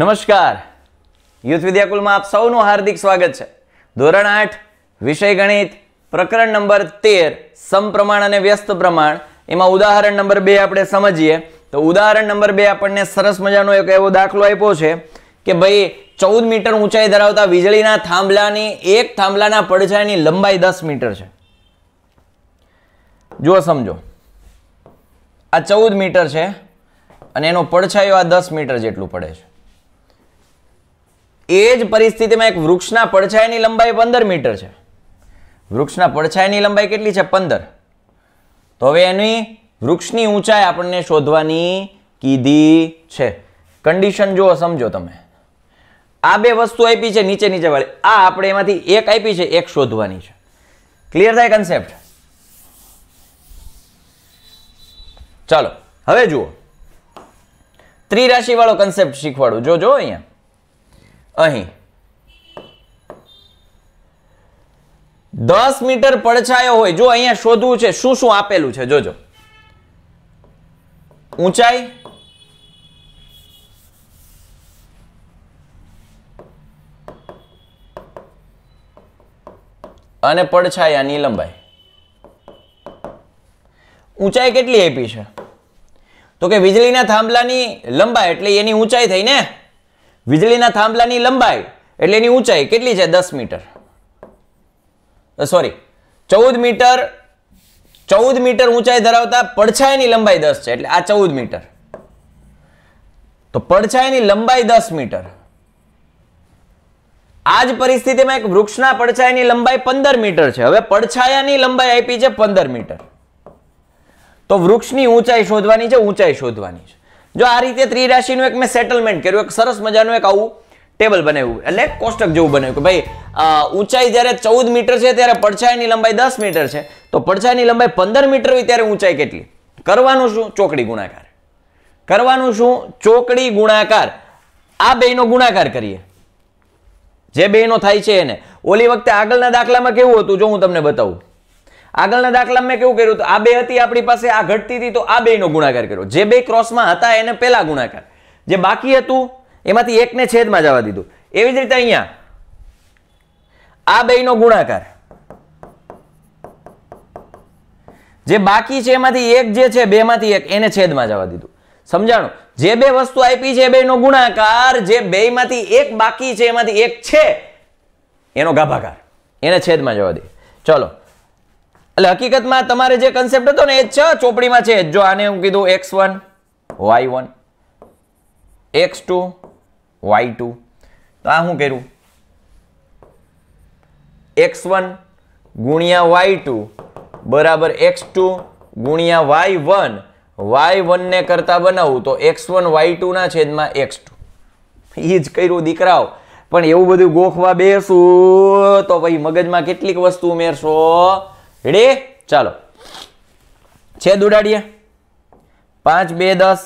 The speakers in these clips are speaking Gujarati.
નમસ્કાર યુથ વિદ્યાકુલમાં આપ સૌનું હાર્દિક સ્વાગત છે ધોરણ આઠ વિષય ગણિત પ્રકરણ નંબર તેર સમપ્રમાણ અને વ્યસ્ત પ્રમાણ એમાં ઉદાહરણ નંબર બે આપણે સમજીએ તો ઉદાહરણ નંબર બે આપણને સરસ મજાનો એક એવો દાખલો આપ્યો છે કે ભાઈ ચૌદ મીટર ઊંચાઈ ધરાવતા વીજળીના થાંભલાની એક થાંભલાના પડછાયની લંબાઈ દસ મીટર છે જુઓ સમજો આ ચૌદ મીટર છે અને એનો પડછાયો આ દસ મીટર જેટલું પડે છે એ જ પરિસ્થિતિમાં એક વૃક્ષના પડછાયાની લંબાઈ પંદર મીટર છે વૃક્ષના પડછાયાની લંબાઈ કેટલી છે પંદર તો હવે એની વૃક્ષની ઊંચાઈ આપણને શોધવાની કીધી છે કન્ડિશન જુઓ સમજો તમે આ બે વસ્તુ આપી છે નીચે નીચે વાળી આ આપણે એમાંથી એક આપી છે એક શોધવાની છે ક્લિયર થાય કન્સેપ્ટ ચાલો હવે જુઓ વાળો કન્સેપ્ટ શીખવાડું જોજો અહીંયા અહીં દસ મીટર પડછાયો હોય જો અહીંયા શોધવું છે શું શું આપેલું છે જોજો ઊંચાઈ અને પડછાયાની લંબાઈ ઊંચાઈ કેટલી આપી છે તો કે વીજળીના થાંભલાની લંબાઈ એટલે એની ઊંચાઈ થઈ ને વીજળીના થાંભલાની લંબાઈ એટલે એની ઊંચાઈ કેટલી છે દસ મીટર સોરી ચૌદ મીટર ચૌદ મીટર ઊંચાઈ ધરાવતા પડછાયાની લંબાઈ દસ છે એટલે આ ચૌદ મીટર તો પડછાયાની લંબાઈ દસ મીટર આ જ પરિસ્થિતિમાં એક વૃક્ષના પડછાયાની લંબાઈ પંદર મીટર છે હવે પડછાયાની લંબાઈ આપી છે પંદર મીટર તો વૃક્ષની ઊંચાઈ શોધવાની છે ઊંચાઈ શોધવાની છે જો આ રીતે ત્રી રાશિનું એક મેં સેટલમેન્ટ કર્યું એક સરસ મજાનું એક આવું ટેબલ બનાવ્યું એટલે કોષ્ટક જેવું બનાવ્યું કે ભાઈ ઊંચાઈ જ્યારે ચૌદ મીટર છે ત્યારે પડછાયની લંબાઈ દસ મીટર છે તો પડછાયની લંબાઈ પંદર મીટર હોય ત્યારે ઊંચાઈ કેટલી કરવાનું શું ચોકડી ગુણાકાર કરવાનું શું ચોકડી ગુણાકાર આ બેનો ગુણાકાર કરીએ જે બેનો થાય છે એને ઓલી વખતે આગળના દાખલામાં કેવું હતું જો હું તમને બતાવું આગળના દાખલામાં મેં કેવું કર્યું તો આ બે હતી આપણી પાસે આ ઘટતી હતી તો આ બે નો ગુણાકાર કર્યો જે બે ક્રોસમાં હતા એને પહેલા ગુણાકાર જે બાકી હતું એમાંથી એકને છેદમાં જવા દીધું એવી જ રીતે અહીંયા આ બેનો ગુણાકાર જે બાકી છે એમાંથી એક જે છે બેમાંથી એક એને છેદમાં જવા દીધું સમજાણું જે બે વસ્તુ આપી છે બેનો ગુણાકાર જે બેમાંથી એક બાકી છે એમાંથી એક છે એનો ગાભાકાર એને છેદમાં જવા દે ચલો એટલે હકીકતમાં તમારે જે કન્સેપ્ટ હતો ને એ છ ચોપડીમાં છે જો આને હું કીધું x one y one x two y two તો આ શું કર્યું એક્સ વન ગુણ્યા વાય ટુ બરાબર એક્સ ટુ ગુણ્યા વાય વન વાય વનને કરતાં બનાવું તો એક્સ વન વાય ટુના છેદમાં એક્સ ટુ એ જ કર્યું દીકરાઓ પણ એવું બધું ગોખવા બેસું તો ભાઈ મગજમાં કેટલીક વસ્તુ ઉમેરશો રેડી ચાલો છે દુડાડીએ પાંચ બે દસ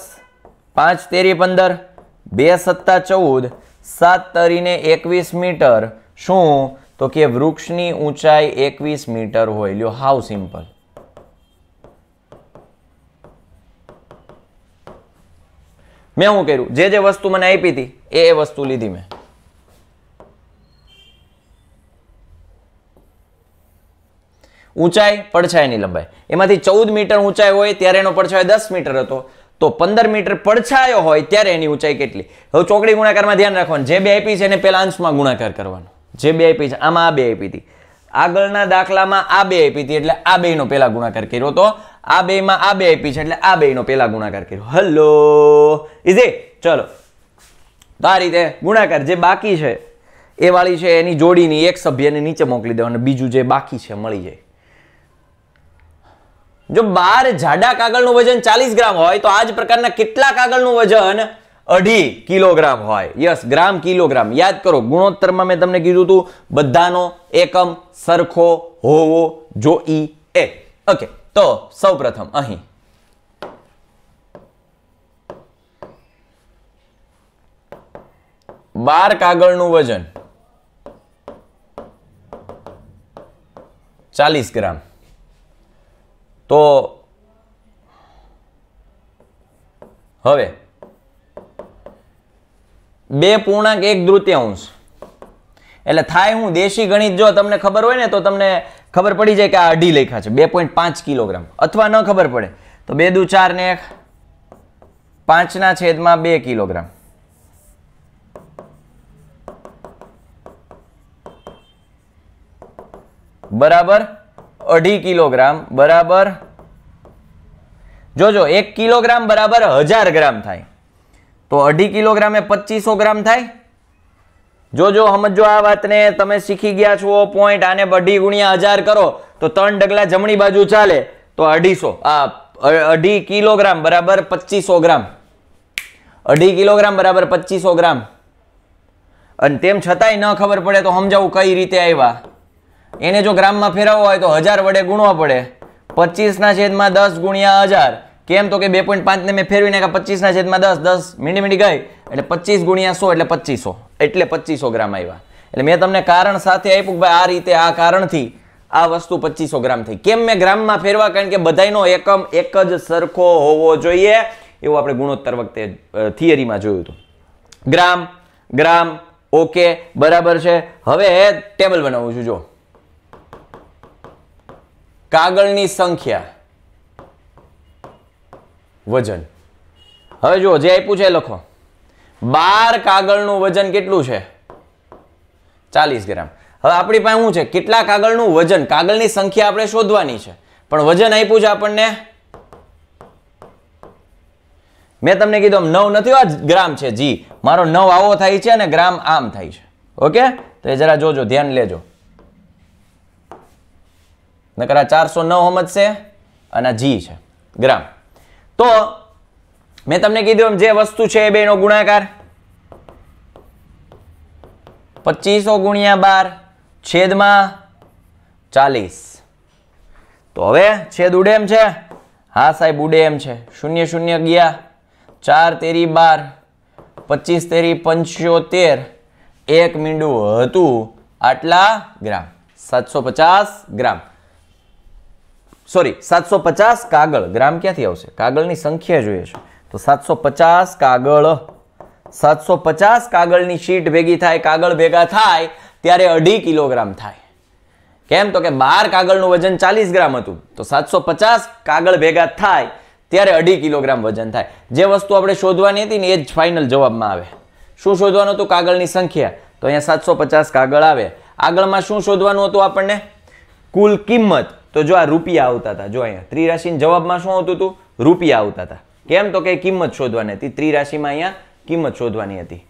પાંચ તેરી પંદર બે સત્તા ચૌદ સાત તરીને એકવીસ મીટર શું તો કે વૃક્ષની ઊંચાઈ એકવીસ મીટર હોય લ્યો હાઉ સિમ્પલ મેં શું કર્યું જે જે વસ્તુ મને આપી હતી એ વસ્તુ લીધી મેં ઊંચાઈ પડછાયાની લંબાઈ એમાંથી ચૌદ મીટર ઊંચાઈ હોય ત્યારે એનો પડછાયો દસ મીટર હતો તો પંદર મીટર પડછાયો હોય ત્યારે એની ઊંચાઈ કેટલી હવે ચોકડી ગુણાકારમાં ધ્યાન રાખવાનું જે બે આપી છે એને પહેલા અંશમાં ગુણાકાર કરવાનો જે બે આઈપી છે આમાં આ બે આઈપી હતી આગળના દાખલામાં આ બે આઈપી હતી એટલે આ બેનો પહેલા ગુણાકાર કર્યો તો આ બેમાં આ બે આપી છે એટલે આ બેનો પહેલા ગુણાકાર કર્યો હલો ઇઝે ચલો તો આ રીતે ગુણાકાર જે બાકી છે એ વાળી છે એની જોડીની એક સભ્યને નીચે મોકલી દેવાનો બીજું જે બાકી છે મળી જાય જો બાર જાડા કાગળનું વજન ચાલીસ ગ્રામ હોય તો આ જ પ્રકારના કેટલા કાગળનું વજન અઢી કિલોગ્રામ હોય યસ ગ્રામ કિલોગ્રામ યાદ કરો ગુણોત્તરમાં મેં તમને કીધું હતું બધાનો એકમ સરખો હોવો જોઈ એ ઓકે તો સૌ પ્રથમ અહીં બાર કાગળનું વજન ચાલીસ ગ્રામ તો હવે બે પૂર્ણાંક એક તૃતીયાંશ એટલે થાય હું દેશી ગણિત જો તમને ખબર હોય ને તો તમને ખબર પડી જાય કે આ અઢી લેખા છે બે પોઈન્ટ પાંચ કિલોગ્રામ અથવા ન ખબર પડે તો બે દુ ચાર ને એક પાંચના છેદમાં બે કિલોગ્રામ બરાબર અઢી કિલોગ્રામ બરાબર જોજો એક કિલોગ્રામ બરાબર હજાર ગ્રામ થાય તો અઢી કિલોગ્રામે પચીસો ગ્રામ થાય જોજો સમજો આ વાતને તમે શીખી ગયા છો પોઈન્ટ આને અઢી ગુણ્યા હજાર કરો તો ત્રણ ડગલા જમણી બાજુ ચાલે તો અઢીસો આ અઢી કિલોગ્રામ બરાબર પચીસો ગ્રામ અઢી કિલોગ્રામ બરાબર પચીસો ગ્રામ અને તેમ છતાંય ન ખબર પડે તો સમજાવું કઈ રીતે આવ્યા એને જો ગ્રામમાં ફેરવવો હોય તો હજાર વડે ગુણવા પડે પચીસના છેદમાં દસ ગુણ્યા હજાર કેમ તો કે બે પોઈન્ટ પાંચને મેં ફેરવી નાખ્યા પચીસના છેદમાં દસ દસ મીંડી મીંડી ગઈ એટલે પચીસ ગુણ્યા સો એટલે પચીસો એટલે પચીસો ગ્રામ આવ્યા એટલે મેં તમને કારણ સાથે આપ્યું ભાઈ આ રીતે આ કારણથી આ વસ્તુ પચીસો ગ્રામ થઈ કેમ મેં ગ્રામમાં ફેરવા કારણ કે બધાનો એકમ એક જ સરખો હોવો જોઈએ એવું આપણે ગુણોત્તર વખતે થિયરીમાં જોયું હતું ગ્રામ ગ્રામ ઓકે બરાબર છે હવે ટેબલ બનાવું છું જો કાગળની સંખ્યા વજન હવે જુઓ જે આપ્યું છે લખો બાર કાગળનું વજન કેટલું છે ચાલીસ ગ્રામ હવે આપણી પાસે શું છે કેટલા કાગળનું વજન કાગળની સંખ્યા આપણે શોધવાની છે પણ વજન આપ્યું છે આપણને મેં તમને કીધું નવ નથી આ ગ્રામ છે જી મારો નવ આવો થાય છે અને ગ્રામ આમ થાય છે ઓકે તો એ જરા જોજો ધ્યાન લેજો નકર ચારસો નવ સમજશે અને જી છે ગ્રામ તો મેં તમને કીધું એમ જે વસ્તુ છે એ બે નો ગુણાકાર પચીસો ગુણ્યા બાર છેદમાં ચાલીસ તો હવે છેદ ઉડે એમ છે હા સાહેબ ઉડે એમ છે શૂન્ય શૂન્ય ગયા ચાર તેરી બાર પચીસ તેરી પંચોતેર એક મીંડું હતું આટલા ગ્રામ સાતસો પચાસ ગ્રામ સોરી સાતસો પચાસ કાગળ ગ્રામ ક્યાંથી આવશે કાગળની સંખ્યા જોઈએ છે તો સાતસો પચાસ કાગળ સાતસો પચાસ કાગળની શીટ ભેગી થાય કાગળ ભેગા થાય ત્યારે અઢી કિલોગ્રામ થાય કેમ તો કે બાર કાગળનું વજન ચાલીસ ગ્રામ હતું તો સાતસો પચાસ કાગળ ભેગા થાય ત્યારે અઢી કિલોગ્રામ વજન થાય જે વસ્તુ આપણે શોધવાની હતી ને એ જ ફાઇનલ જવાબમાં આવે શું શોધવાનું હતું કાગળની સંખ્યા તો અહીંયા સાતસો પચાસ કાગળ આવે આગળમાં શું શોધવાનું હતું આપણને કુલ કિંમત તો જો આ રૂપિયા આવતા હતા જો અહીંયા ત્રિરાશિના જવાબમાં શું આવતું હતું રૂપિયા આવતા હતા કેમ તો કે કિંમત શોધવાની હતી ત્રિરાશિમાં અહીંયા કિંમત શોધવાની હતી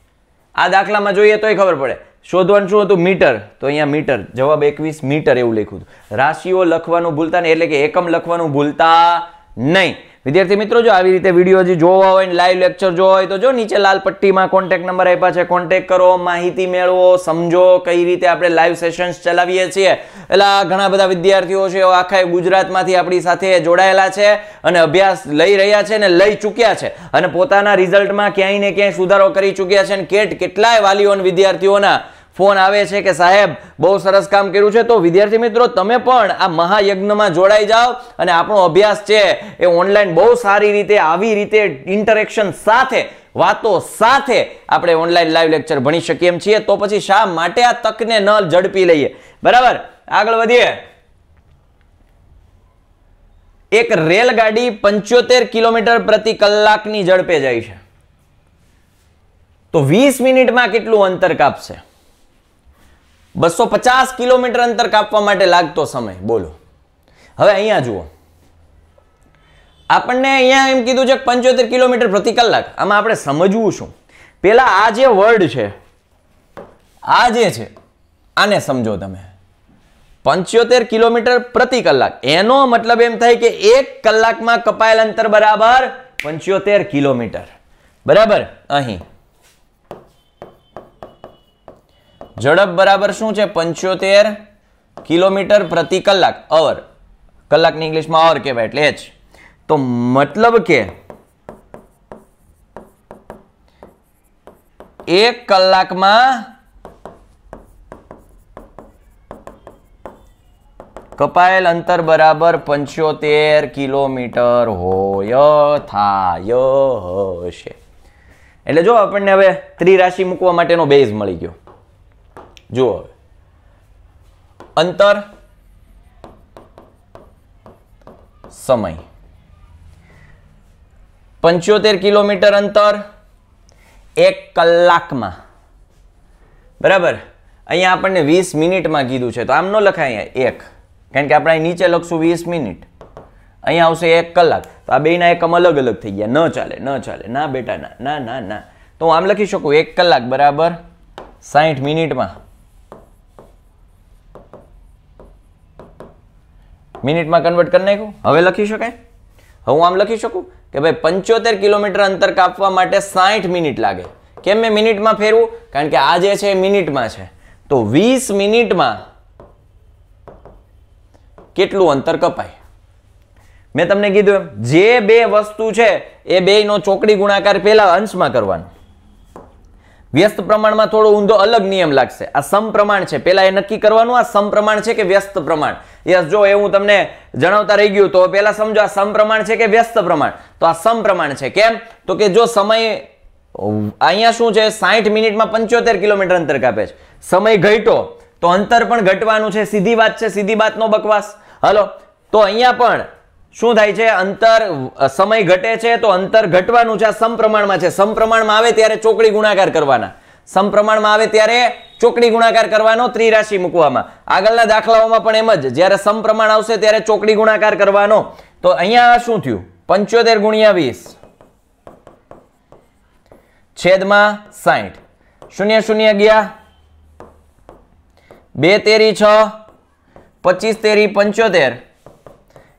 આ દાખલામાં જોઈએ તોય ખબર પડે શોધવાનું શું હતું મીટર તો અહીંયા મીટર જવાબ એકવીસ મીટર એવું લખ્યું હતું રાશિઓ લખવાનું ભૂલતા નહીં એટલે કે એકમ લખવાનું ભૂલતા નહીં વિદ્યાર્થી મિત્રો જો આવી રીતે વિડીયો હજી જોવા હોય ને લાઈવ લેક્ચર જોવા હોય તો જો નીચે લાલ પટ્ટીમાં કોન્ટેક્ટ નંબર આપ્યા છે કોન્ટેક્ટ કરો માહિતી મેળવો સમજો કઈ રીતે આપણે લાઈવ સેશન્સ ચલાવીએ છીએ એટલે ઘણા બધા વિદ્યાર્થીઓ છે આખા ગુજરાતમાંથી આપણી સાથે જોડાયેલા છે અને અભ્યાસ લઈ રહ્યા છે ને લઈ ચૂક્યા છે અને પોતાના રિઝલ્ટમાં ક્યાંય ને ક્યાંય સુધારો કરી ચૂક્યા છે અને કેટ કેટલાય વાલીઓ વિદ્યાર્થીઓના ફોન આવે છે કે સાહેબ બહુ સરસ કામ કર્યું છે તો વિદ્યાર્થી મિત્રો તમે પણ આ મહાયજ્ઞમાં જોડાઈ જાઓ અને આપણો અભ્યાસ છે એ ઓનલાઈન બહુ સારી રીતે આવી રીતે ઇન્ટરેક્શન સાથે વાતો સાથે આપણે ઓનલાઈન લાઈવ લેક્ચર ભણી શકીએ એમ છીએ તો પછી શા માટે આ તકને ન ઝડપી લઈએ બરાબર આગળ વધીએ એક રેલગાડી પંચોતેર કિલોમીટર પ્રતિ કલાકની ઝડપે જાય છે તો વીસ મિનિટમાં કેટલું અંતર કાપશે બસો પચાસ કિલોમીટર અંતર કાપવા માટે લાગતો સમય બોલો હવે અહીંયા જુઓ આપણને અહીંયા એમ કીધું છે પંચોતેર કિલોમીટર પ્રતિ કલાક આમાં આપણે સમજવું શું પહેલાં આ જે વર્ડ છે આ જે છે આને સમજો તમે પંચોતેર કિલોમીટર પ્રતિ કલાક એનો મતલબ એમ થાય કે એક કલાકમાં કપાયેલ અંતર બરાબર પંચોતેર કિલોમીટર બરાબર અહીં ઝડપ બરાબર શું છે પંચોતેર કિલોમીટર પ્રતિ કલાક અવર કલાકની ઇંગ્લિશમાં અવર કહેવાય એટલે એચ તો મતલબ કે એક કલાકમાં કપાયેલ અંતર બરાબર પંચોતેર કિલોમીટર હોય થાય હશે એટલે જો આપણને હવે ત્રિરાશિ મૂકવા માટેનો બેઝ મળી ગયો જુઓ અંતર સમય પંચોતેર કિલોમીટર અંતર એક કલાકમાં બરાબર અહીંયા આપણને વીસ મિનિટમાં કીધું છે તો આમ ન લખાય અહીંયા એક કારણ કે આપણે અહીં નીચે લખશું વીસ મિનિટ અહીંયા આવશે એક કલાક તો આ બેના એકમ અલગ અલગ થઈ ગયા ન ચાલે ન ચાલે ના બેટા ના ના ના ના તો હું આમ લખી શકું એક કલાક બરાબર સાહીઠ મિનિટમાં મિનિટમાં કન્વર્ટ કરી નાખ્યું હવે લખી શકાય હું આમ લખી શકું કે ભાઈ પંચોતેર કિલોમીટર અંતર કાપવા માટે સાઠ મિનિટ લાગે કેમ મેં મિનિટમાં ફેરવું કારણ કે આ જે છે એ મિનિટમાં છે તો વીસ મિનિટમાં કેટલું અંતર કપાય મેં તમને કીધું એમ જે બે વસ્તુ છે એ બેનો ચોકડી ગુણાકાર પહેલા અંશમાં કરવાનું વ્યસ્ત પ્રમાણમાં થોડો ઊંધો અલગ નિયમ લાગશે આ સમપ્રમાણ છે પહેલા એ નક્કી કરવાનું આ સમપ્રમાણ છે કે વ્યસ્ત પ્રમાણ યસ જો એ હું તમને જણાવતા રહી ગયું તો પહેલા સમજો આ સમપ્રમાણ છે કે વ્યસ્ત પ્રમાણ તો આ સમપ્રમાણ છે કેમ તો કે જો સમય અહીંયા શું છે સાઠ મિનિટમાં પંચોતેર કિલોમીટર અંતર કાપે છે સમય ઘટો તો અંતર પણ ઘટવાનું છે સીધી વાત છે સીધી વાતનો બકવાસ હલો તો અહીંયા પણ શું થાય છે અંતર સમય ઘટે છે તો અંતર ઘટવાનું છે આ સમપ્રમાણમાં છે સમપ્રમાણમાં આવે ત્યારે ચોકડી ગુણાકાર કરવાના સમપ્રમાણમાં આવે ત્યારે ચોકડી ગુણાકાર કરવાનો ત્રિરાશિ મૂકવામાં આગળના દાખલાઓમાં પણ એમ જ જ્યારે સમપ્રમાણ આવશે ત્યારે ચોકડી ગુણાકાર કરવાનો તો અહીંયા શું થયું પંચોતેર ગુણ્યા વીસ છેદમાં સાઠ શૂન્ય શૂન્ય અગિયાર બે તેરી છ પચીસ તેરી પંચોતેર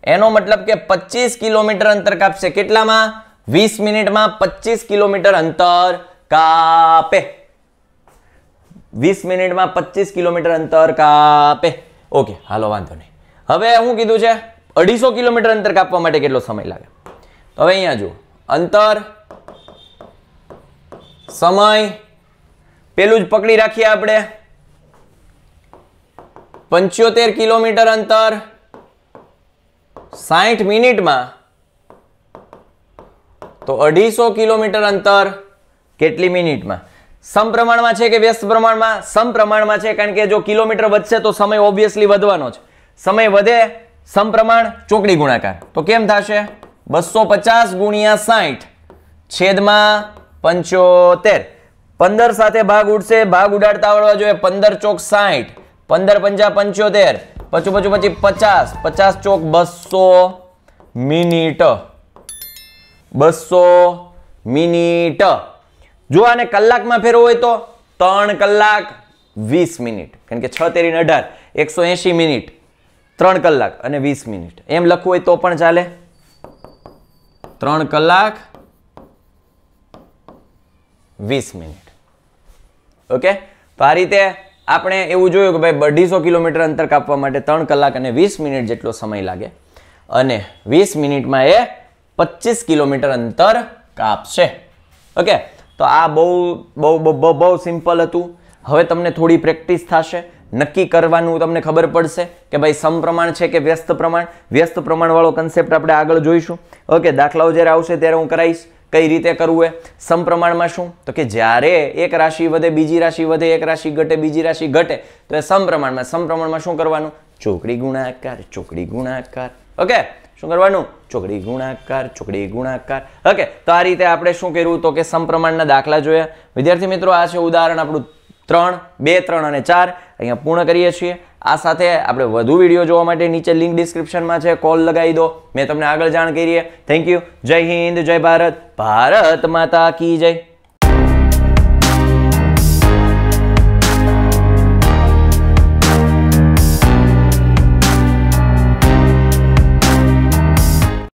એનો મતલબ કે પચીસ કિલોમીટર અંતર કાપશે કેટલામાં વીસ મિનિટમાં પચીસ કિલોમીટર અંતર કાપે વીસ મિનિટમાં પચીસ કિલોમીટર અંતર કાપે ઓકે હાલો વાંધો નહીં હવે હું કીધું છે અઢીસો કિલોમીટર અંતર કાપવા માટે કેટલો સમય લાગે તો હવે અહીંયા જુઓ અંતર સમય પેલું જ પકડી રાખીએ આપણે પંચોતેર કિલોમીટર અંતર સાઠ મિનિટમાં તો અઢીસો કિલોમીટર અંતર કેટલી મિનિટમાં સમપ્રમાણમાં છે કે વ્યસ્ત પ્રમાણમાં સમપ્રમાણમાં છે કારણ કે જો કિલોમીટર વધશે તો સમય ઓબ્વિયસલી વધવાનો છે સમય વધે સમપ્રમાણ ચોકડી ગુણાકાર તો કેમ થશે બસો પચાસ ગુણ્યા સાહીઠ છેદમાં પંચોતેર પંદર સાથે ભાગ ઉડશે ભાગ ઉડાડતા આવડવા જોઈએ પંદર ચોક સાઠ પંદર પંચા પંચોતેર પછી પછી પછી પચાસ પચાસ ચોક બસો મિનિટ બસો મિનિટ જો આને કલાકમાં ફેરવો હોય તો ત્રણ કલાક વીસ મિનિટ કારણ કે છ તેરીને અઢાર એકસો એંશી મિનિટ ત્રણ કલાક અને વીસ મિનિટ એમ લખવું હોય તો પણ ચાલે ત્રણ કલાક વીસ મિનિટ ઓકે તો આ રીતે આપણે એવું જોયું કે ભાઈ અઢીસો કિલોમીટર અંતર કાપવા માટે ત્રણ કલાક અને વીસ મિનિટ જેટલો સમય લાગે અને વીસ મિનિટમાં એ પચીસ કિલોમીટર અંતર કાપશે ઓકે તો આ બહુ બહુ બહુ બહુ સિમ્પલ હતું હવે તમને થોડી પ્રેક્ટિસ થશે નક્કી કરવાનું તમને ખબર પડશે કે ભાઈ સમપ્રમાણ છે કે વ્યસ્ત પ્રમાણ વ્યસ્ત પ્રમાણવાળો કન્સેપ્ટ આપણે આગળ જોઈશું ઓકે દાખલાઓ જ્યારે આવશે ત્યારે હું કરાવીશ કઈ રીતે કરવું એ સમપ્રમાણમાં શું તો કે જ્યારે એક રાશિ વધે બીજી રાશિ વધે એક રાશિ ઘટે બીજી રાશિ ઘટે તો એ સમપ્રમાણમાં સમપ્રમાણમાં શું કરવાનું ચોકડી ગુણાકાર ચોકડી ગુણાકાર ઓકે શું કરવાનું ચોકડી ગુણાકાર ચોકડી ગુણાકાર ઓકે તો આ રીતે આપણે શું કર્યું તો કે સમપ્રમાણના દાખલા જોયા વિદ્યાર્થી મિત્રો આ છે ઉદાહરણ આપણું ત્રણ બે ત્રણ અને ચાર અહીંયા પૂર્ણ કરીએ છીએ આ સાથે આપણે વધુ વિડીયો જોવા માટે નીચે લિંક ડિસ્ક્રિપ્શનમાં છે કોલ લગાવી દો મેં તમને આગળ જાણ કરીએ થેન્ક યુ જય હિન્દ જય ભારત ભારત માતા કી જય